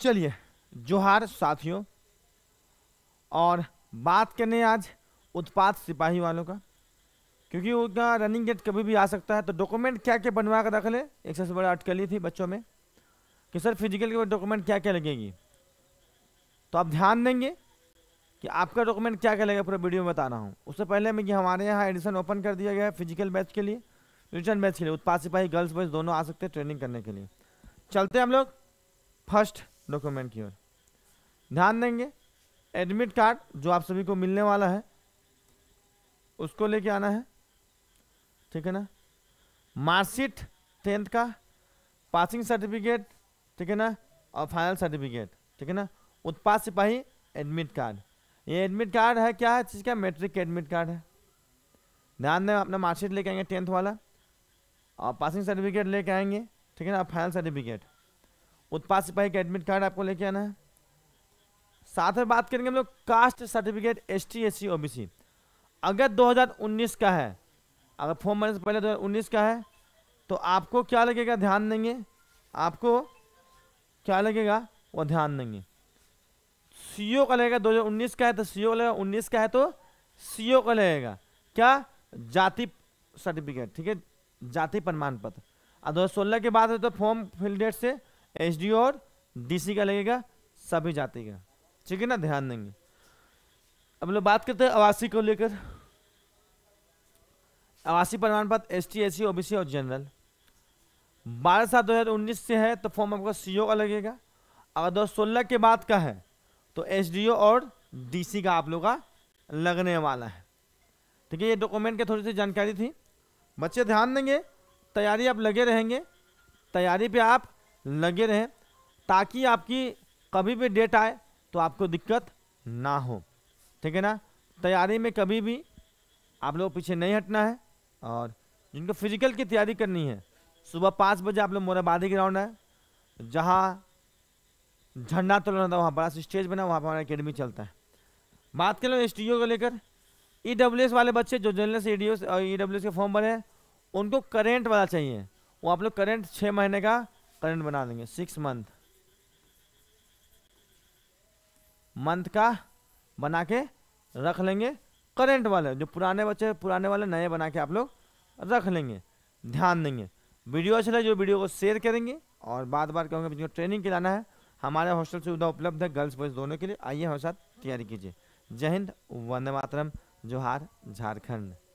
चलिए जोहार साथियों और बात करने आज उत्पाद सिपाही वालों का क्योंकि उनका रनिंग गेट कभी भी आ सकता है तो डॉक्यूमेंट क्या क्या बनवा कर रख लें एक सबसे बड़ा अटकली थी बच्चों में कि सर फिजिकल के डॉक्यूमेंट क्या क्या लगेगी तो आप ध्यान देंगे कि आपका डॉक्यूमेंट क्या क्या लगेगा पूरा वीडियो में बता रहा हूँ उससे पहले मैं कि हमारे यहाँ एडिशन ओपन कर दिया गया है फिजिकल बैच के लिए रिटर्न बैच के लिए उत्पाद सिपाही गर्ल्स बॉयज़ दोनों आ सकते हैं ट्रेनिंग करने के लिए चलते हैं हम लोग फर्स्ट डॉक्यूमेंट की ओर ध्यान देंगे एडमिट कार्ड जो आप सभी को मिलने वाला है उसको लेके आना है ठीक है ना मार्कशीट टेंथ का पासिंग सर्टिफिकेट ठीक है ना और फाइनल सर्टिफिकेट ठीक है ना उत्पाद सिपाही एडमिट कार्ड ये एडमिट कार्ड है क्या है चीज़ का मैट्रिक एडमिट कार्ड है ध्यान दें अपना मार्कशीट लेके आएंगे टेंथ वाला और पासिंग सर्टिफिकेट लेके आएंगे ठीक है ना फाइनल सर्टिफिकेट उत्पाद सिपाही का एडमिट कार्ड आपको लेके आना है साथ में बात करेंगे हम लोग caste certificate S T S C O B C अगर 2019 का है अगर फॉर्म भरने से पहले 2019 का है तो आपको क्या लगेगा ध्यान देंगे आपको क्या लगेगा वो ध्यान देंगे सी ओ का लगेगा 2019 का है तो सी ओ लगेगा उन्नीस का है तो सी ओ का लगेगा क्या जाति सर्टिफिकेट ठीक है जाति प्रमाण पत्र और दो के बाद है तो फॉर्म फिल डेट से एच डी और डी सी का लगेगा सभी जाति का ठीक है ना ध्यान देंगे अब लोग बात करते हैं आवासीय को लेकर आवासीय प्रमाण पत्र S T S C C और जनरल बारह सात दो हज़ार उन्नीस से है तो फॉर्म आपका सी ओ का लगेगा अगर दो सोलह के बाद का है तो एस डी ओ और डी सी का आप लोग का लगने वाला है ठीक है ये डॉक्यूमेंट की थोड़ी सी जानकारी थी बच्चे ध्यान देंगे तैयारी आप लगे रहेंगे तैयारी पे आप लगे रहें ताकि आपकी कभी भी डेट आए तो आपको दिक्कत ना हो ठीक है ना तैयारी में कभी भी आप लोग पीछे नहीं हटना है और जिनको फिजिकल की तैयारी करनी है सुबह पाँच बजे आप लोग मोराबादी ग्राउंड है जहाँ झंडा तोड़ना था वहाँ बड़ा स्टेज बना वहाँ पर हमारा अकेडमी चलता है बात कर लो एस को लेकर ई e वाले बच्चे जो जनरल से ई डब्ल्यू ई के फॉर्म भरे हैं उनको करेंट वाला चाहिए वो आप लोग करेंट छः महीने का करंट बना देंगे सिक्स मंथ मंथ का बना के रख लेंगे करंट वाले जो पुराने बच्चे पुराने वाले नए बना के आप लोग रख लेंगे ध्यान देंगे वीडियो अच्छा लगे जो तो वीडियो को शेयर करेंगे और बार बार कहूँगा जिनको ट्रेनिंग खिलाना है हमारे हॉस्टल सुविधा उपलब्ध है गर्ल्स बॉयज़ दोनों के लिए आइए हमारे साथ तैयारी कीजिए जय हिंद वंदे मातरम जोहार झारखंड